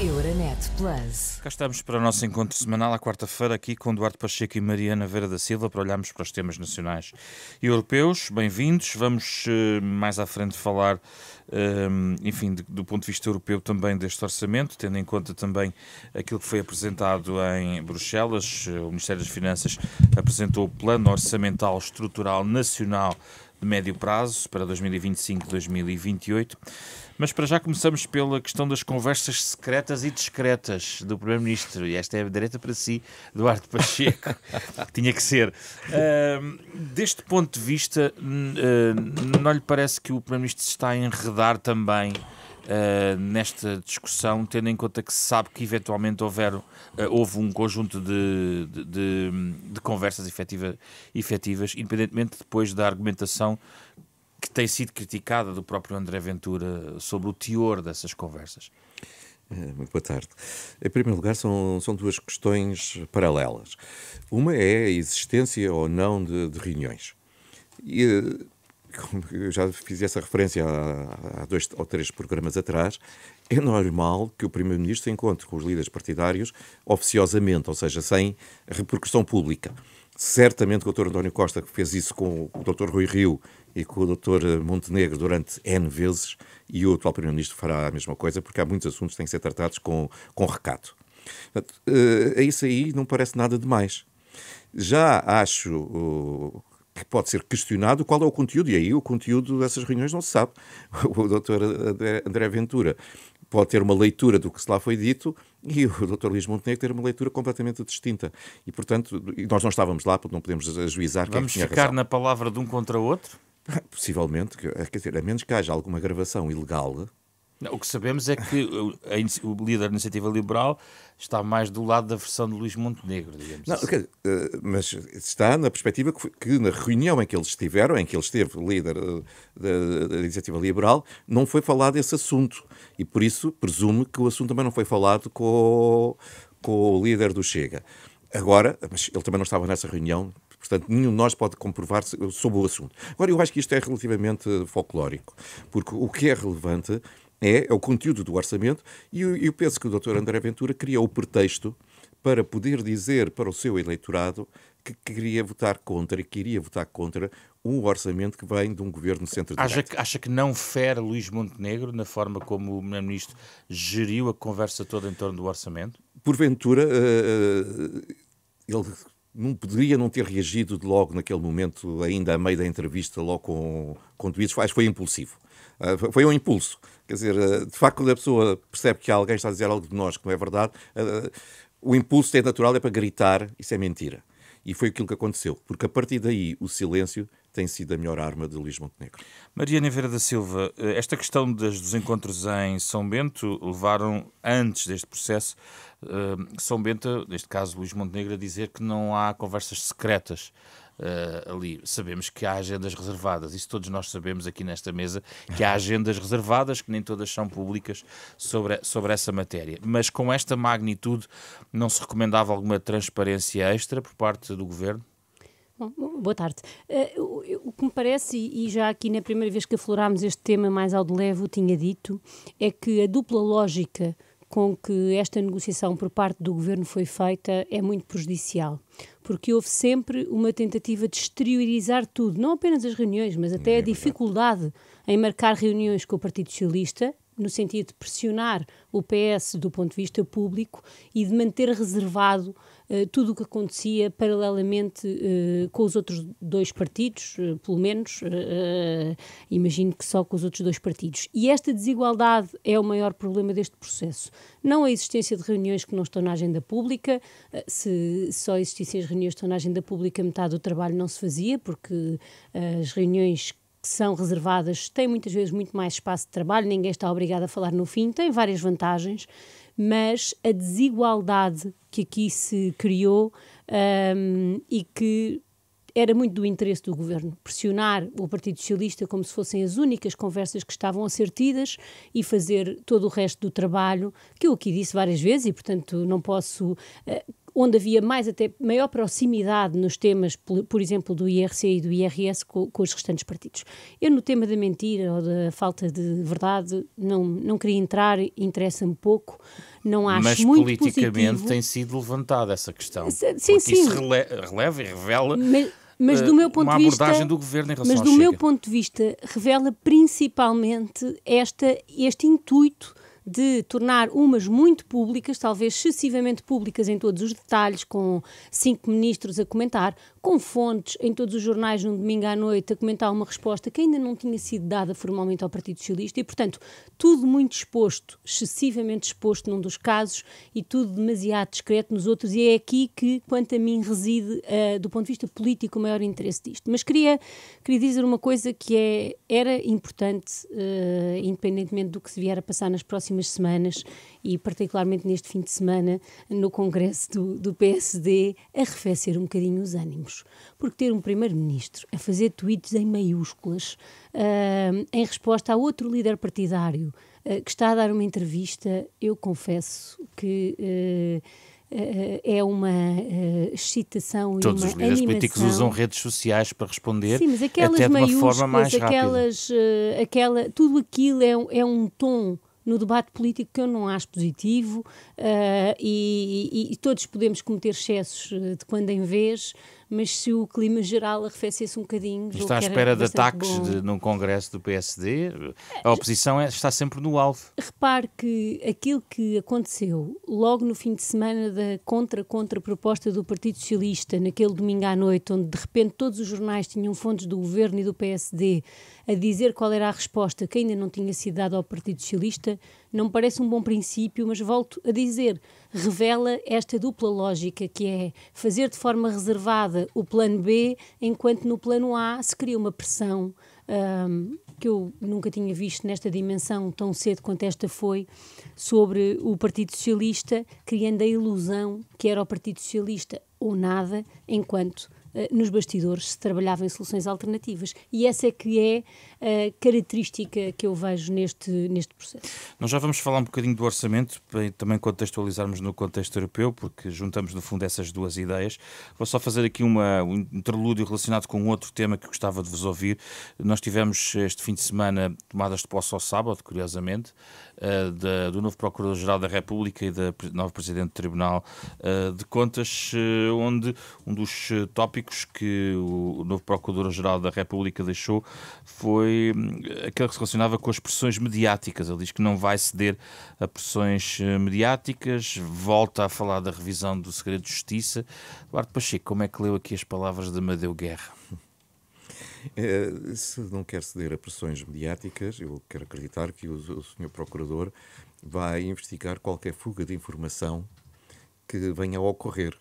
Euronet Plus. Cá estamos para o nosso encontro semanal à quarta-feira aqui com Duarte Pacheco e Mariana Vera da Silva para olharmos para os temas nacionais e europeus. Bem-vindos. Vamos eh, mais à frente falar, eh, enfim, do ponto de vista europeu também deste orçamento, tendo em conta também aquilo que foi apresentado em Bruxelas. Eh, o Ministério das Finanças apresentou o Plano Orçamental Estrutural Nacional de médio prazo para 2025-2028. Mas para já começamos pela questão das conversas secretas e discretas do Primeiro-Ministro. E esta é a direita para si, Eduardo Pacheco. Tinha que ser. Uh, deste ponto de vista, uh, não lhe parece que o Primeiro-Ministro se está a enredar também uh, nesta discussão, tendo em conta que se sabe que eventualmente houver, uh, houve um conjunto de, de, de, de conversas efetiva, efetivas, independentemente depois da argumentação que tem sido criticada do próprio André Ventura sobre o teor dessas conversas? Eh, muito boa tarde. Em primeiro lugar, são, são duas questões paralelas. Uma é a existência ou não de, de reuniões. E eu já fiz essa referência há, dois ou três programas atrás, é normal que o Primeiro-Ministro se encontre com os líderes partidários oficiosamente, ou seja, sem repercussão pública. Certamente que o Dr. António Costa, que fez isso com o Dr. Rui Rio e com o Dr. Montenegro durante N vezes, e o atual Primeiro-Ministro fará a mesma coisa, porque há muitos assuntos que têm que ser tratados com, com recato. Portanto, eh, isso aí não parece nada demais. Já acho que pode ser questionado qual é o conteúdo, e aí o conteúdo dessas reuniões não se sabe. O doutor André Ventura pode ter uma leitura do que se lá foi dito e o Dr. Luís Montenegro ter uma leitura completamente distinta. E, portanto, nós não estávamos lá, porque não podemos ajuizar é Vamos quem Vamos ficar razão. na palavra de um contra o outro? Possivelmente, quer dizer, a menos que haja alguma gravação ilegal o que sabemos é que a, o líder da iniciativa liberal está mais do lado da versão de Luís Montenegro, digamos não, assim. okay, eh, mas está na perspectiva que, que, na reunião em que eles estiveram, em que ele esteve líder eh, da, da iniciativa liberal, não foi falado esse assunto. E por isso presumo que o assunto também não foi falado com o, com o líder do Chega. Agora, mas ele também não estava nessa reunião, Portanto, nenhum de nós pode comprovar sobre o assunto. Agora, eu acho que isto é relativamente folclórico, porque o que é relevante é, é o conteúdo do orçamento, e eu, eu penso que o Dr. André Ventura criou o pretexto para poder dizer para o seu eleitorado que queria votar contra e queria votar contra um orçamento que vem de um governo centro-direita. Acha, acha, que não fere Luís Montenegro na forma como o Primeiro-Ministro geriu a conversa toda em torno do orçamento? Porventura, uh, ele não poderia não ter reagido logo naquele momento, ainda a meio da entrevista, logo com, com Duídes, acho que foi impulsivo. Ah, foi um impulso. Quer dizer, ah, de facto, quando a pessoa percebe que alguém está a dizer algo de nós que não é verdade, ah, o impulso é natural, é para gritar, isso é mentira. E foi aquilo que aconteceu, porque a partir daí o silêncio tem sido a melhor arma de Luís Montenegro. Maria Neveira da Silva, eh, esta questão dos encontros em São Bento levaram, antes deste processo, eh, São Bento, neste caso Luís Montenegro, a dizer que não há conversas secretas uh, ali. Sabemos que há agendas reservadas, isso todos nós sabemos aqui nesta mesa, que há agendas reservadas, que nem todas são públicas, sobre, sobre essa matéria. Mas com esta magnitude, não se recomendava alguma transparência extra por parte do governo? Bom, boa tarde. Uh, o que me parece, e já aqui na primeira vez que aflorámos este tema mais ao de leve, tinha dito, é que a dupla lógica com que esta negociação por parte do governo foi feita é muito prejudicial porque houve sempre uma tentativa de exteriorizar tudo, não apenas as reuniões, mas até a é dificuldade em marcar reuniões com o Partido Socialista, no sentido de pressionar o PS do ponto de vista público e de manter reservado eh, tudo o que acontecia paralelamente uh, com os outros dois partidos, uh, pelo menos, imagino que só com os outros dois partidos. E esta desigualdade é o maior problema deste processo. Não a existência de reuniões que não estão na agenda pública, se só existissem as reuniões que estão na agenda pública, metade do trabalho não se fazia, porque as reuniões que são reservadas têm muitas vezes muito mais espaço de trabalho, ninguém está obrigado a falar no fim, tem várias vantagens mas a desigualdade que aqui se criou um, e que era muito do interesse do governo pressionar o Partido Socialista como se fossem as únicas conversas que estavam a ser tidas e fazer todo o resto do trabalho, que eu aqui disse várias vezes e, portanto, não posso. Uh, onde havia mais até maior proximidade nos temas, por exemplo, do IRC e do IRS com, com os restantes partidos. Eu no tema da mentira ou da falta de verdade não, não queria entrar, interessa-me pouco, não acho Mas muito politicamente positivo. tem sido levantada essa questão. Sim, sim. Isso releva e revela... Mas, mas do eh, meu ponto uma de vista, abordagem do governo em relação Mas do meu ponto de vista, revela principalmente esta, este intuito de tornar umas muito públicas, talvez excessivamente públicas em todos os detalhes, com cinco ministros a comentar, com fontes em todos os jornais num domingo à noite a comentar uma resposta que ainda não tinha sido dada formalmente ao Partido Socialista e, portanto, tudo muito exposto, excessivamente exposto num dos casos e tudo demasiado discreto nos outros, e é aqui que, quanto a mim, reside, uh, do ponto de vista político, o maior interesse disto. Mas queria, queria dizer uma coisa que é, era importante, uh, independentemente do que se vier a passar nas próximas próximas semanas e, particularmente neste fim de semana, no Congresso do, do PSD, arrefecer um bocadinho os ânimos. Porque ter um Primeiro-Ministro a fazer tweets em maiúsculas uh, em resposta a outro líder partidário uh, que está a dar uma entrevista, eu confesso que. Uh, é uma uh, excitação Todos e uma os líderes políticos usam redes sociais para responder, Sim, mas aquelas até de uma forma mais aquelas, rápida. Uh, aquela, tudo aquilo é, é um tom no debate político que eu não acho positivo uh, e, e, e, todos podemos cometer excessos eh, de quando em vez, mas se o clima geral arrefecesse um bocadinho. Está à espera de ataques de, num congresso do PSD. É, a oposição é, está sempre no alvo. Repare que aquilo que aconteceu logo no fim de semana da contra-contra-proposta do Partido Socialista, naquele domingo à noite, onde de repente todos os jornais tinham fontes do governo e do PSD a dizer qual era a resposta que ainda não tinha sido dada ao Partido Socialista, não me parece um bom princípio, mas volto a dizer revela esta dupla lógica que é fazer de forma reservada o plano B, enquanto no plano A se cria uma pressão um, que eu nunca tinha visto nesta dimensão tão cedo quanto esta foi, sobre o Partido Socialista, criando a ilusão que era o Partido Socialista ou nada, enquanto eh, nos bastidores se trabalhava em soluções alternativas. E essa é que é a característica que eu vejo neste, neste processo. Nós já vamos falar um bocadinho do orçamento, para também contextualizarmos no contexto europeu, porque juntamos no fundo essas duas ideias. Vou só fazer aqui uma, um interlúdio relacionado com outro tema que gostava de vos ouvir. Nós tivemos este fim de semana tomadas de posse ao sábado, curiosamente, eh, da, do novo Procurador-Geral da República e da nova Presidente do Tribunal eh, de Contas, eh, onde um dos tópicos que o, o novo Procurador-Geral da República deixou foi hum, aquele que se relacionava com as pressões mediáticas. Ele diz que não vai ceder a pressões mediáticas, volta a falar da revisão do segredo de justiça. Eduardo Pacheco, como é que leu aqui as palavras de Amadeu Guerra? Eh, se não quer ceder a pressões mediáticas, eu quero acreditar que o, o Sr. Procurador vai investigar qualquer fuga de informação que venha a ocorrer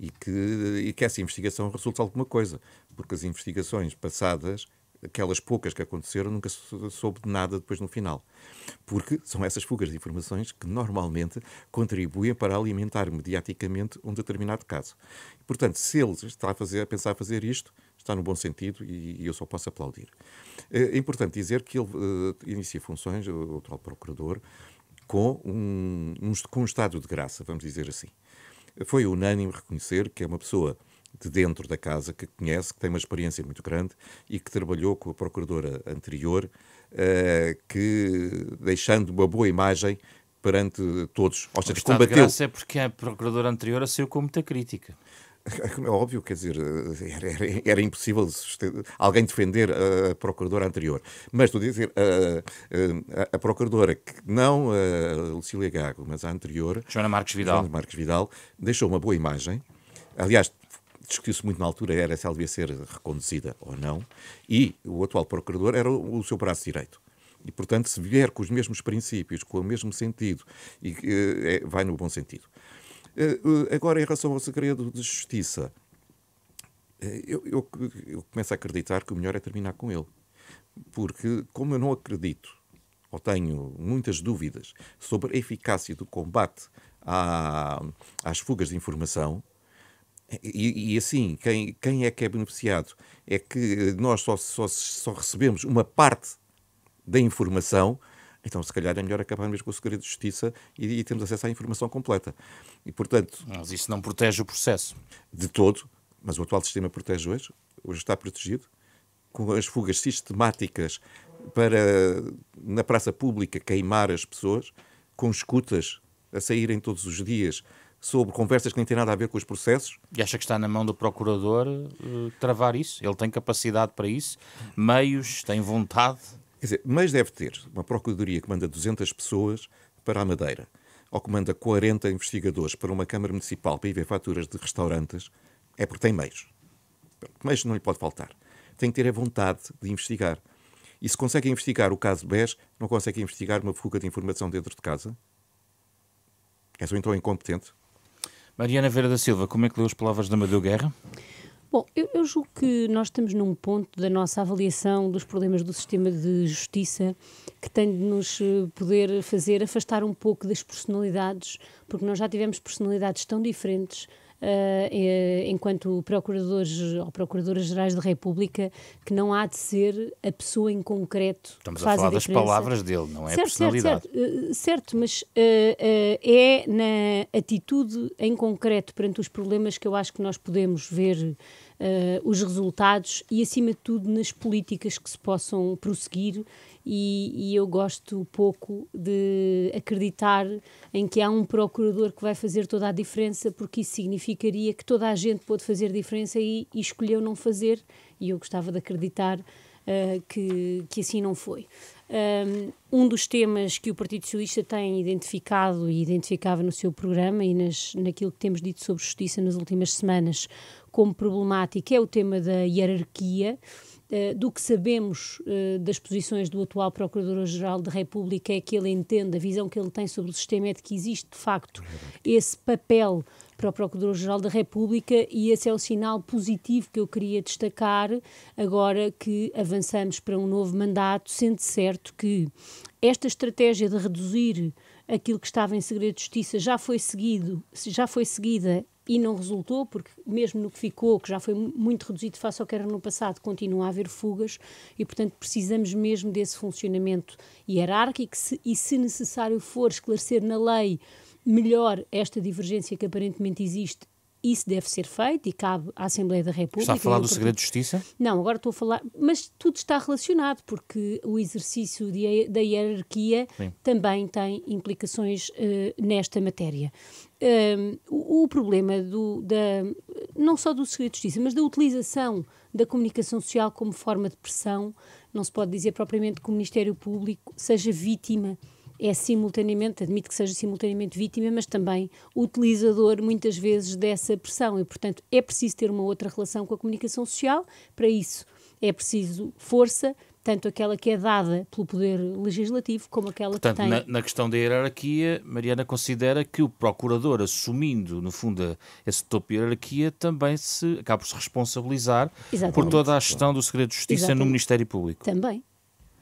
e que, e que essa investigação resulte alguma coisa, porque as investigações passadas aquelas poucas que aconteceram, nunca soube de nada depois no final. Porque são essas fugas de informações que normalmente contribuem para alimentar mediaticamente um determinado caso. Portanto, se ele está a, fazer, a pensar fazer isto, está no bom sentido e, e eu só posso aplaudir. Eh, é importante dizer que ele uh, inicia funções, o atual procurador, com um, um, com um estado de graça, vamos dizer assim. Foi unânime reconhecer que é uma pessoa de dentro da casa que conhece, que tem uma experiência muito grande e que trabalhou com a procuradora anterior, uh, que deixando uma boa imagem perante todos. Ou seja, o combateu. De graça é porque a procuradora anterior saiu com muita crítica. Como é, é óbvio, quer dizer, era, era impossível alguém defender a procuradora anterior. Mas estou a dizer, a, a, a procuradora, que não a Lucília Gago, mas a anterior, Joana Marques Vidal, Joana Marques Vidal deixou uma boa imagem. Aliás, discutiu-se muito na altura era se ela devia ser reconduzida ou não, e o atual procurador era o, o seu braço direito. E, portanto, se vier com os mesmos princípios, com o mesmo sentido, e, eh, é, vai no bom sentido. Eh, eh, agora, em relação ao segredo de justiça, eh, eu, eu, eu começo a acreditar que o melhor é terminar com ele. Porque, como eu não acredito ou tenho muitas dúvidas sobre a eficácia do combate à, às fugas de informação. E, e, assim, quem, quem é que é beneficiado? É que nós só, só, só recebemos uma parte da informação então, se calhar é melhor acabar mesmo com o segredo de justiça e, e temos acesso à informação completa. E, portanto... Mas isso não protege o processo? De todo, mas o atual sistema protege hoje, hoje está protegido, com as fugas sistemáticas para, na praça pública, queimar as pessoas, com escutas a saírem todos os dias sobre conversas que nem têm nada a ver com os processos. E acha que está na mão do procurador uh, travar isso? Ele tem capacidade para isso, meios, tem vontade? Quer dizer, mas deve ter uma Procuradoria que manda 200 pessoas para a Madeira, ou que manda 40 investigadores para uma Câmara Municipal para ir ver faturas de restaurantes, é porque tem meios. Meios não lhe pode faltar. Tem que ter a vontade de investigar. E se consegue investigar o caso BES, não consegue investigar uma fuga de informação dentro de casa? é só então incompetente? Mariana Vera da Silva, como é que leu as palavras da Madeira Guerra? Bom, eu, eu, julgo que nós estamos num ponto da nossa avaliação dos problemas do sistema de justiça que tem de nos eh, poder fazer afastar um pouco das personalidades, porque nós já tivemos personalidades tão diferentes. Uh, enquanto procuradores ou procuradoras gerais da República, que não há de ser a pessoa em concreto. Estamos que faz a falar a das palavras dele, não é certo, a personalidade. Certo, certo, certo mas uh, uh, é na atitude em concreto perante os problemas que eu acho que nós podemos ver uh, os resultados e, acima de tudo, nas políticas que se possam prosseguir. E, e, eu gosto pouco de acreditar em que há um procurador que vai fazer toda a diferença, porque isso significaria que toda a gente pode fazer diferença e, e escolheu não fazer, e eu gostava de acreditar uh, que, que assim não foi. Um dos temas que o Partido Socialista tem identificado e identificava no seu programa e nas, naquilo que temos dito sobre justiça nas últimas semanas como problemático é o tema da hierarquia. Eh, do que sabemos eh, das posições do atual Procurador-Geral da República é que ele entende, a visão que ele tem sobre o sistema é de que existe de facto é esse papel para o Procurador-Geral da República e esse é o sinal positivo que eu queria destacar agora que avançamos para um novo mandato, sendo certo que esta estratégia de reduzir aquilo que estava em segredo de justiça já foi seguido, já foi seguida e não resultou, porque mesmo no que ficou, que já foi muito reduzido face ao que era no passado, continua a haver fugas e, portanto, precisamos mesmo desse funcionamento hierárquico e, se necessário for, esclarecer na lei melhor esta divergência que aparentemente existe isso deve ser feito e cabe à Assembleia da República. Está a falar do segredo de justiça? Não, agora estou a falar, mas tudo está relacionado, porque o exercício de, da hierarquia Sim. também tem implicações uh, nesta matéria. Um, ehm, o, o, problema do, da, não só do segredo de justiça, mas da utilização da comunicação social como forma de pressão, não se pode dizer propriamente que o Ministério Público seja vítima é simultaneamente, admito que seja simultaneamente vítima, mas também utilizador muitas vezes dessa pressão e, portanto, é preciso ter uma outra relação com a comunicação social. Para isso, é preciso força, tanto aquela que é dada pelo Poder Legislativo como aquela Portanto, que tem. Na, na questão da hierarquia, Mariana considera que o Procurador, assumindo, no fundo, esse topo de hierarquia, também se acaba por se responsabilizar Exatamente. por toda a gestão do segredo de justiça Exatamente. no Ministério Público. Também,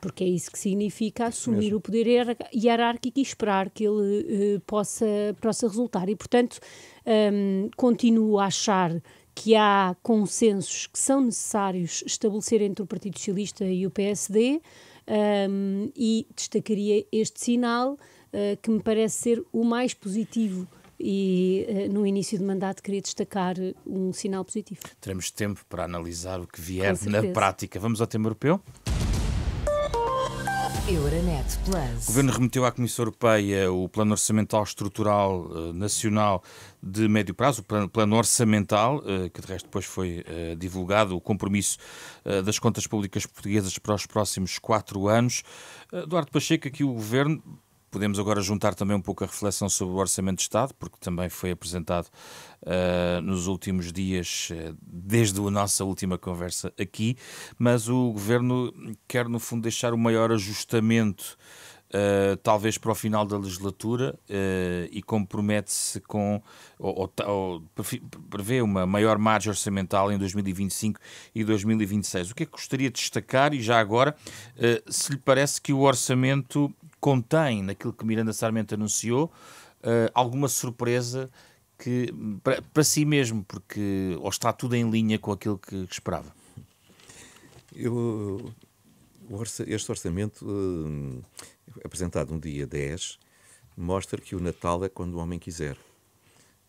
porque é isso que significa assumir o poder hierárquico e esperar que ele uh, possa, possa resultar. E, portanto, um, continuo a achar que há consensos que são necessários estabelecer entre o Partido Socialista e o PSD um, e destacaria este sinal uh, que me parece ser o mais positivo e eh, no início do mandato queria destacar um sinal positivo. Teremos tempo para analisar o que vier na prática. Vamos ao tema europeu? Euronet Plus. O Governo remeteu à Comissão Europeia o Plano Orçamental Estrutural eh, Nacional de Médio Prazo, o Plano Orçamental, eh, que de resto depois foi eh, divulgado, o compromisso das contas públicas portuguesas para os próximos quatro anos. Eduardo Pacheco, aqui o Governo Podemos agora juntar também um pouco a reflexão sobre o Orçamento de Estado, porque também foi apresentado uh, nos últimos dias, eh, desde a nossa última conversa aqui, mas o Governo quer, no fundo, deixar o maior ajustamento Uh, talvez para o final da legislatura uh, e compromete-se com ou, ou, ou, prevê uma maior margem orçamental em 2025 e 2026. O que é que gostaria de destacar e já agora uh, se lhe parece que o orçamento contém, naquilo que Miranda Sarmento anunciou, eh, alguma surpresa que, para, si mesmo, porque ou está tudo em linha com aquilo que, que esperava? Eu, este orçamento, eh, apresentado no dia 10, mostra que o Natal é quando o homem quiser.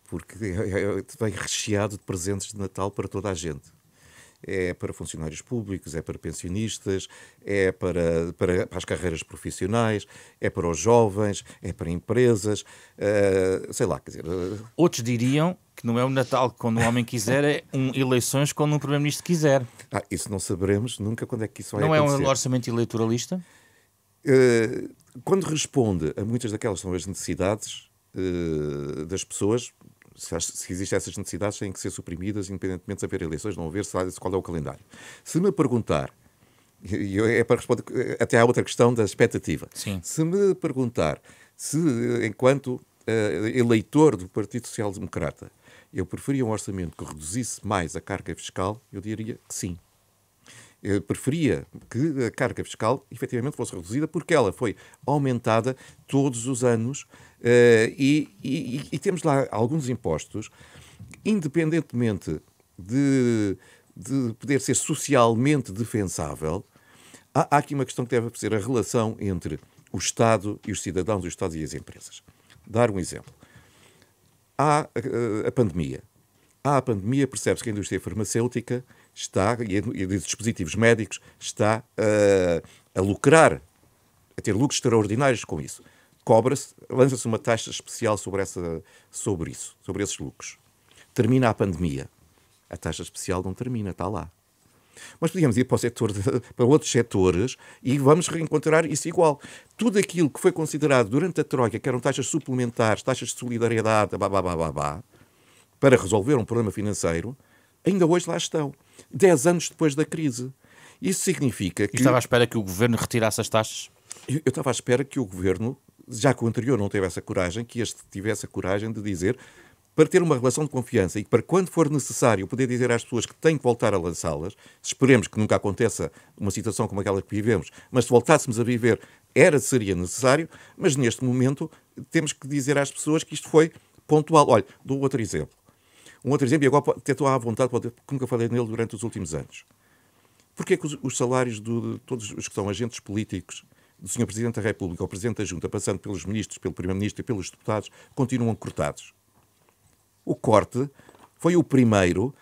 Porque é, é, é, vem recheado de presentes de Natal para toda a gente é para funcionários públicos, é para pensionistas, é para, para, para as carreiras profissionais, é para os jovens, é para empresas, uh, sei lá, quer dizer. Uh... Outros diriam que não é o Natal quando o homem quiser, é um eleições quando um Primeiro-Ministro quiser. Ah, isso não saberemos nunca quando é que isso vai não acontecer. Não é um orçamento eleitoralista? Uh, quando responde a muitas daquelas são as necessidades das pessoas, se, existem essas necessidades, têm que ser suprimidas, independentemente de haver eleições, não haver, sabe qual é o calendário. Se me perguntar, e é para responder até à outra questão da expectativa, Sim. se me perguntar se, enquanto uh, eleitor do Partido Social Democrata, eu preferia um orçamento que reduzisse mais a carga fiscal, eu diria que sim. Eh, preferia que a carga fiscal efetivamente fosse reduzida, porque ela foi aumentada todos os anos eh, e, e, e temos lá alguns impostos, independentemente de, de poder ser socialmente defensável, há, há aqui uma questão que deve ser a relação entre o Estado e os cidadãos, o Estado e as empresas. Dar um exemplo. Há eh, a pandemia. Há a pandemia, percebe-se que a indústria farmacêutica está, e, de dispositivos médicos, está uh, a lucrar, a ter lucros extraordinários com isso. Cobra-se, lança-se uma taxa especial sobre, essa, sobre isso, sobre esses lucros. Termina a pandemia. A taxa especial não termina, está lá. Mas podíamos ir para, o setor de, para outros setores e vamos reencontrar isso igual. Tudo aquilo que foi considerado durante a Troika, que eram taxas suplementares, taxas de solidariedade, babá, babá, para resolver um problema financeiro, ainda hoje lá estão, 10 anos depois da crise. Isso significa que. E estava à espera que o governo retirasse as taxas? Eu, eu estava à espera que o governo, já que o anterior não teve essa coragem, que este tivesse a coragem de dizer para ter uma relação de confiança e para quando for necessário poder dizer às pessoas que têm que voltar a lançá-las, esperemos que nunca aconteça uma situação como aquela que vivemos, mas se voltássemos a viver era seria necessário, mas neste momento temos que dizer às pessoas que isto foi pontual. Olha, dou outro exemplo. Um outro exemplo, e agora até estou à vontade, porque nunca falei nele durante os últimos anos. Porquê que os, salários de todos os que são agentes políticos, do Sr. Presidente da República, ao Presidente da Junta, passando pelos ministros, pelo Primeiro-Ministro e pelos deputados, continuam cortados? O corte foi o primeiro,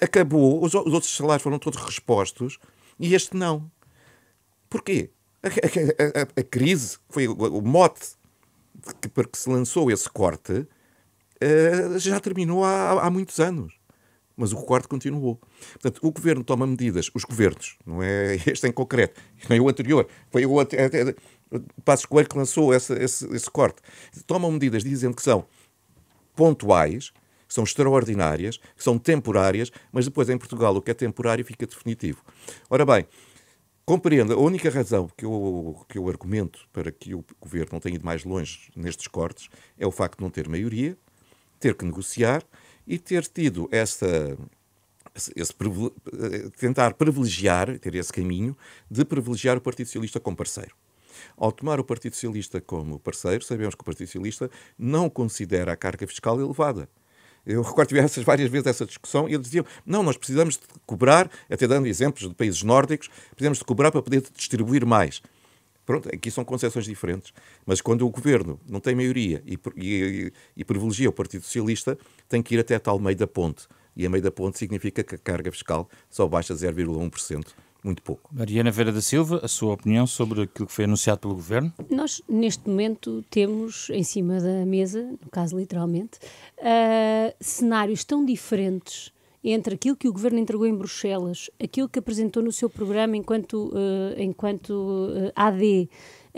acabou, os, outros salários foram todos respostos e este não. Porquê? A, a, a, a crise foi o, mote que, para que se lançou esse corte eh, já terminou há, há muitos anos. Mas o corte continuou. Portanto, o governo toma medidas, os governos, não é este em concreto, nem o anterior, foi o até, Passos Coelho que lançou esse, esse, esse corte. Tomam medidas dizendo que são pontuais, que são extraordinárias, que são temporárias, mas depois em Portugal o que é temporário fica definitivo. Ora bem, compreenda, a única razão que eu, que eu argumento para que o governo não tenha ido mais longe nestes cortes é o facto de não ter maioria, ter que negociar e ter tido essa esse, tentar privilegiar, ter esse caminho, de privilegiar o Partido Socialista como parceiro. Ao tomar o Partido Socialista como parceiro, sabemos que o Partido Socialista não considera a carga fiscal elevada. Eu recordo tive essas, várias vezes essa discussão e eles diziam: não, nós precisamos de cobrar, até dando exemplos de países nórdicos, precisamos de cobrar para poder distribuir mais. Pronto, aqui são concessões diferentes, mas quando o governo não tem maioria e, e, e privilegia o Partido Socialista, tem que ir até tal meio da ponte. E a meio da ponte significa que a carga fiscal só baixa 0,1% muito pouco. Mariana Vera da Silva, a sua opinião sobre aquilo que foi anunciado pelo Governo? Nós, neste momento, temos em cima da mesa, no caso literalmente, uh, cenários tão diferentes entre aquilo que o governo entregou em Bruxelas, aquilo que apresentou no seu programa enquanto, uh, enquanto uh, eh, AD,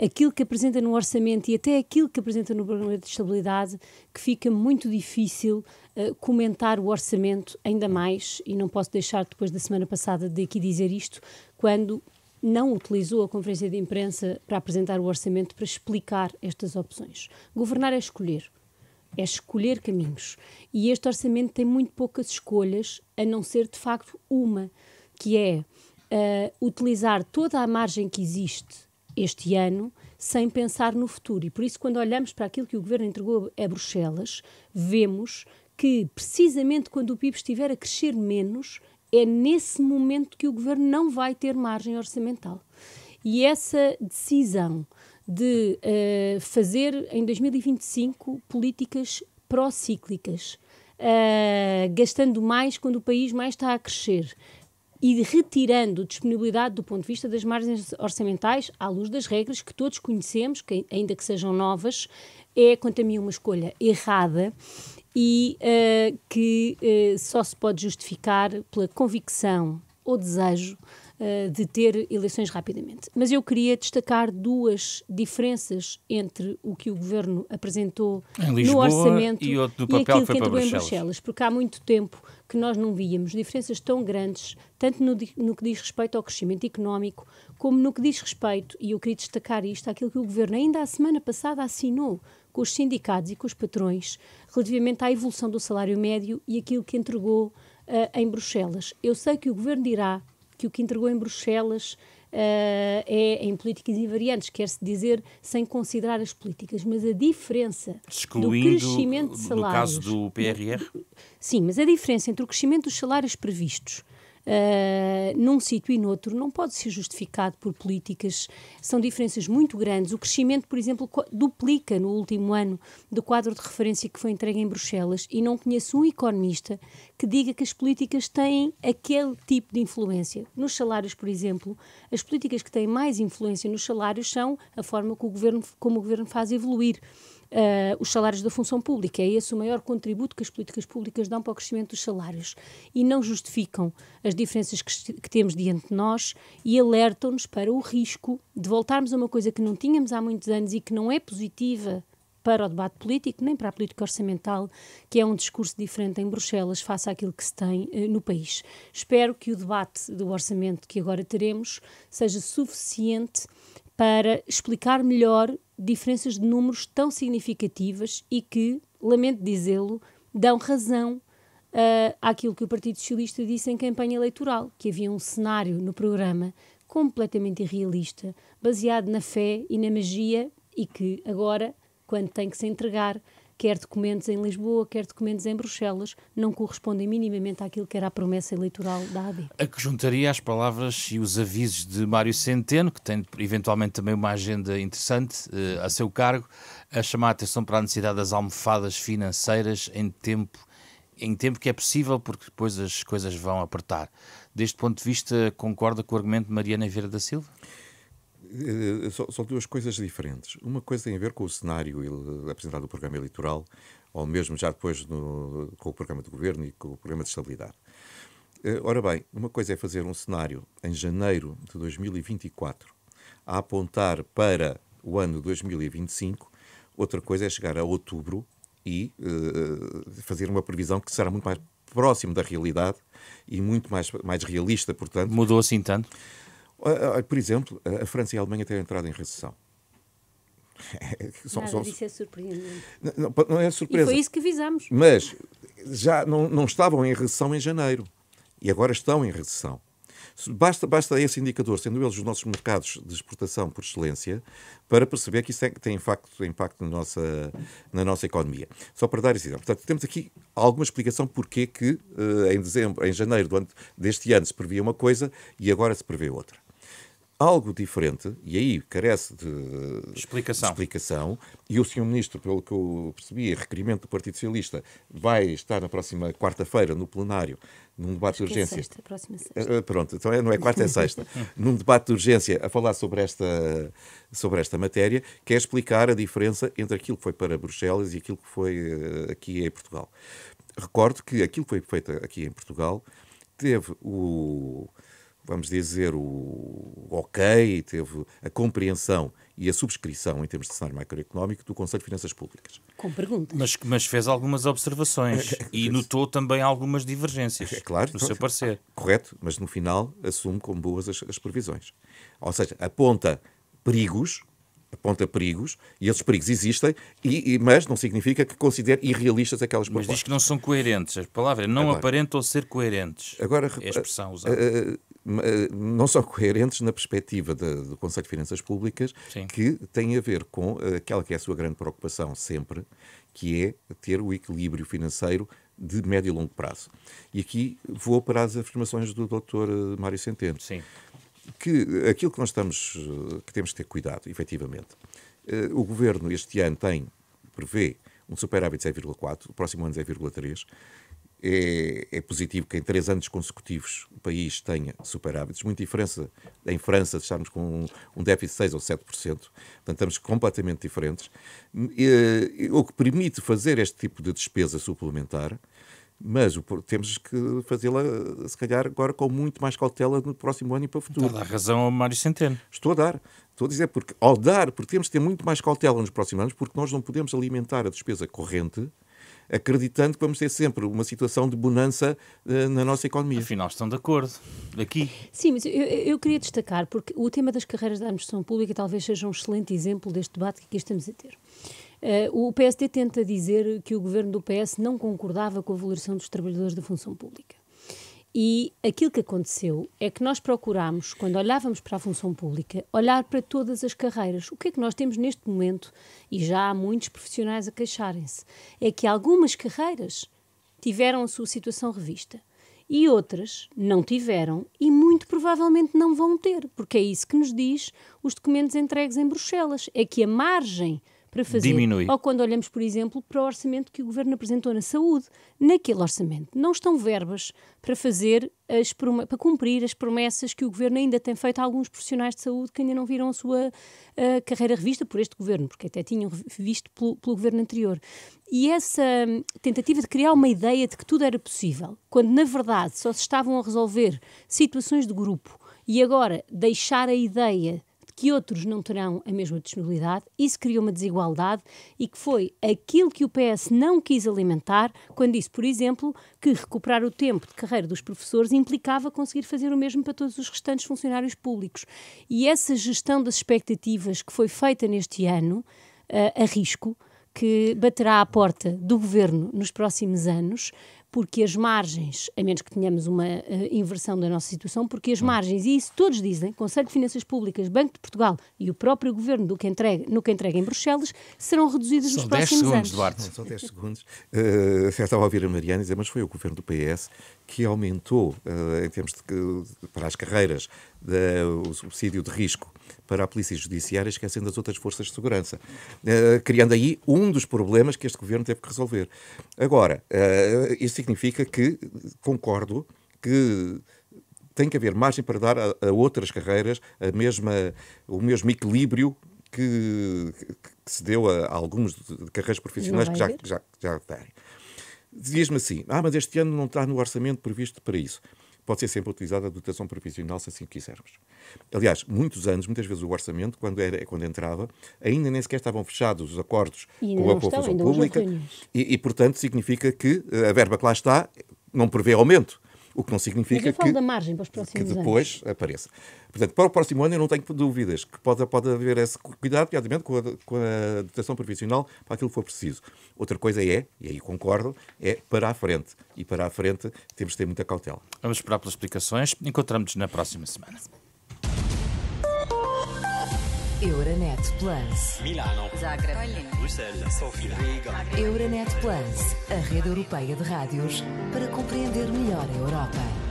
aquilo que apresenta no orçamento e até aquilo que apresenta no programa de estabilidade, que fica muito difícil uh, comentar o orçamento ainda mais, e não posso deixar depois da semana passada de aqui dizer isto, quando não utilizou a conferência de imprensa para apresentar o orçamento para explicar estas opções. Governar é escolher é escolher caminhos. E este orçamento tem muito poucas escolhas, a não ser de facto uma, que é uh, utilizar toda a margem que existe este ano sem pensar no futuro. E por isso, quando olhamos para aquilo que o governo entregou a Bruxelas, vemos que, precisamente quando o PIB estiver a crescer menos, é nesse momento que o governo não vai ter margem orçamental. E essa decisão de uh, fazer em 2025 políticas pró uh, eh, gastando mais quando o país mais está a crescer e retirando disponibilidade do ponto de vista das margens orçamentais à luz das regras que todos conhecemos, que ainda que sejam novas, é, quanto a mim, uma escolha errada e uh, que só se pode justificar pela convicção ou desejo eh, de ter eleições rapidamente. Mas eu queria destacar duas diferenças entre o que o governo apresentou no orçamento e, outro do papel e aquilo que, entrou em Bruxelas, porque há muito tempo que nós não víamos diferenças tão grandes, tanto no, no, que diz respeito ao crescimento económico, como no que diz respeito, e eu queria destacar isto, aquilo que o Governo ainda a semana passada assinou com os sindicatos e com os patrões relativamente à evolução do salário médio e aquilo que entregou uh, em Bruxelas. Eu sei que o Governo dirá que o que entregou em Bruxelas Uh, é em políticas invariantes, quer-se dizer, sem considerar as políticas, mas a diferença Excluindo do crescimento de salários. No caso do PRR? Sim, mas a diferença entre o crescimento dos salários previstos uh, num sítio e noutro não pode ser justificado por políticas. São diferenças muito grandes. O crescimento, por exemplo, duplica no último ano do quadro de referência que foi entregue em Bruxelas e não conheço um economista que diga que as políticas têm aquele tipo de influência. Nos salários, por exemplo, as políticas que têm mais influência nos salários são a forma que o governo, como o governo faz evoluir uh, os salários da função pública. É esse o maior contributo que as políticas públicas dão para o crescimento dos salários e não justificam as diferenças que, que temos diante de nós e alertam-nos para o risco de voltarmos a uma coisa que não tínhamos há muitos anos e que não é positiva para o debate político, nem para a política orçamental, que é um discurso diferente em Bruxelas face àquilo que se tem eh, no país. Espero que o debate do orçamento que agora teremos seja suficiente para explicar melhor diferenças de números tão significativas e que, lamento dizê-lo, dão razão uh, àquilo que o Partido Socialista disse em campanha eleitoral, que havia um cenário no programa completamente irrealista, baseado na fé e na magia, e que agora, quando tem que se entregar quer documentos em Lisboa, quer documentos em Bruxelas, não correspondem minimamente àquilo que era a promessa eleitoral da AD. A que juntaria as palavras e os avisos de Mário Centeno, que tem eventualmente também uma agenda interessante eh, a seu cargo, a chamar a atenção para a necessidade das almofadas financeiras em tempo em tempo que é possível, porque depois as coisas vão apertar. Deste ponto de vista, concorda com o argumento de Mariana Vieira da Silva? Eh, eh, são duas coisas diferentes. Uma coisa tem a ver com o cenário apresentado no programa eleitoral, ou mesmo já depois no, com o programa de governo e com o programa de estabilidade. Eh, ora bem, uma coisa é fazer um cenário em janeiro de 2024 a apontar para o ano 2025, outra coisa é chegar a outubro e uh, fazer uma previsão que será muito mais próximo da realidade e muito mais, mais realista, portanto. Mudou assim tanto? Ah, ah, ah, por exemplo, a França e a Alemanha têm entrado em recessão. Nada são... é surpreendente. Não, não, é surpresa. E foi isso que visamos. Mas já não, não estavam em recessão em janeiro e agora estão em recessão. Basta, basta esse indicador, sendo eles os nossos mercados de exportação por excelência, para perceber que isso tem, é tem impacto, impacto na, nossa, na nossa economia. Só para dar esse exemplo. Portanto, temos aqui alguma explicação porquê que eh, em, dezembro, em janeiro deste ano se previa uma coisa e agora se prevê outra algo diferente, e aí carece de explicação. explicação. E o Sr. Ministro, pelo que eu percebi, requerimento do Partido Socialista, vai estar na próxima quarta-feira no plenário, num debate de é urgência. É sexta, próxima sexta. Eh, eh, pronto, então é, não é quarta, é sexta. num debate de urgência a falar sobre esta, sobre esta matéria, quer explicar a diferença entre aquilo que foi para Bruxelas e aquilo que foi eh, aqui em Portugal. Recordo que aquilo que foi feito aqui em Portugal teve o vamos dizer, o ok, teve a compreensão e a subscrição em termos de cenário macroeconómico do Conselho de Finanças Públicas. Com perguntas. Mas, mas fez algumas observações e notou também algumas divergências. É claro. No seu parecer. Correto, mas no final assume como boas as, as previsões. Ou seja, aponta perigos aponta perigos, e esses perigos existem, e, e, mas não significa que considere irrealistas aquelas propostas. Mas diz que não são coerentes, as palavras não agora, aparentam ser coerentes. Agora, é a expressão usada. Uh, eh, não só coerentes na perspectiva de, do Conselho de Finanças Públicas, Sim. que tem a ver com eh, aquela que é a sua grande preocupação sempre, que é ter o equilíbrio financeiro de médio e longo prazo. E aqui vou para as afirmações do Dr. Eh, Mário Centeno. Sim. Que aquilo que nós estamos, que temos de ter cuidado, efetivamente. O governo este ano tem, prevê, um superávit de 0,4, o próximo ano 0,3 é, é, positivo que em três anos consecutivos o país tenha superávites. É muita diferença em França, estamos com um, um déficit de 6 ou 7%, portanto estamos completamente diferentes, e, eh, o que permite fazer este tipo de despesa suplementar, mas o, temos que fazê-la, se calhar, agora com muito mais cautela no próximo ano e para o futuro. Está a dar razão ao Mário Centeno. Estou a dar. Estou a dizer porque, ao dar, porque temos que ter muito mais cautela nos próximos anos, porque nós não podemos alimentar a despesa corrente acreditando que vamos ter sempre uma situação de bonança uh, na nossa economia. Afinal, estão de acordo. Aqui. Sim, mas eu, eu, queria destacar, porque o tema das carreiras da administração pública talvez seja um excelente exemplo deste debate que aqui estamos a ter. Uh, o PSD tenta dizer que o governo do PS não concordava com a valorização dos trabalhadores da função pública. E aquilo que aconteceu é que nós procurámos, quando olhávamos para a função pública, olhar para todas as carreiras. O que é que nós temos neste momento, e já há muitos profissionais a queixarem-se, é que algumas carreiras tiveram a sua situação revista e outras não tiveram e muito provavelmente não vão ter, porque é isso que nos diz os documentos entregues em Bruxelas, é que a margem para fazer. Diminui. Ou quando olhamos, por exemplo, para o orçamento que o Governo apresentou na saúde, naquele orçamento não estão verbas para fazer as para cumprir as promessas que o Governo ainda tem feito a alguns profissionais de saúde que ainda não viram a sua a carreira revista por este Governo, porque até tinham visto pelo, pelo Governo anterior. E essa hum, tentativa de criar uma ideia de que tudo era possível, quando na verdade só se estavam a resolver situações de grupo, e agora deixar a ideia que outros não terão a mesma disponibilidade. Isso criou uma desigualdade e que foi aquilo que o PS não quis alimentar quando disse, por exemplo, que recuperar o tempo de carreira dos professores implicava conseguir fazer o mesmo para todos os restantes funcionários públicos. E essa gestão das expectativas que foi feita neste ano, uh, a risco, que baterá à porta do governo nos próximos anos, porque as margens, a menos que tenhamos uma uh, inversão da nossa situação, porque as hum. margens, e isso todos dizem, Conselho de Finanças Públicas, Banco de Portugal e o próprio governo do que entrega, no que entrega em Bruxelas, serão reduzidas nos próximos segundos, anos. Duarte. são 10 segundos, Duarte. Uh, estava a ouvir a Mariana dizer, mas foi o governo do PS que aumentou, uh, em termos de, para as carreiras, o subsídio de risco para a Polícia Judiciária, esquecendo as outras forças de segurança, uh, criando aí um dos problemas que este governo teve que resolver. Agora, uh, isso significa que concordo que tem que haver margem para dar a, a outras carreiras a mesma, o mesmo equilíbrio que, que, se deu a, a alguns carreiras profissionais que já, já, já têm. Diz-me assim: ah, mas este ano não está no orçamento previsto para isso pode ser sempre utilizada a dotação provisional, se assim quisermos. Aliás, muitos anos, muitas vezes o orçamento, quando, era, quando entrava, ainda nem sequer estavam fechados os acordos com a, com a pública e, e, portanto, significa que eh, a verba que lá está não prevê aumento o que não significa que, que, depois anos. apareça. Portanto, para o próximo ano eu não tenho dúvidas que pode, pode haver esse cuidado, obviamente, com a, com a profissional para aquilo que for preciso. Outra coisa é, e aí concordo, é para a frente. E para a frente temos de ter muita cautela. Vamos esperar pelas explicações. Encontramos-nos na próxima semana. Euronet Plus. Milano. Zagreb. Bruxelas. Sofia. Riga. Euronet Plus, a rede europeia de rádios para compreender melhor a Europa.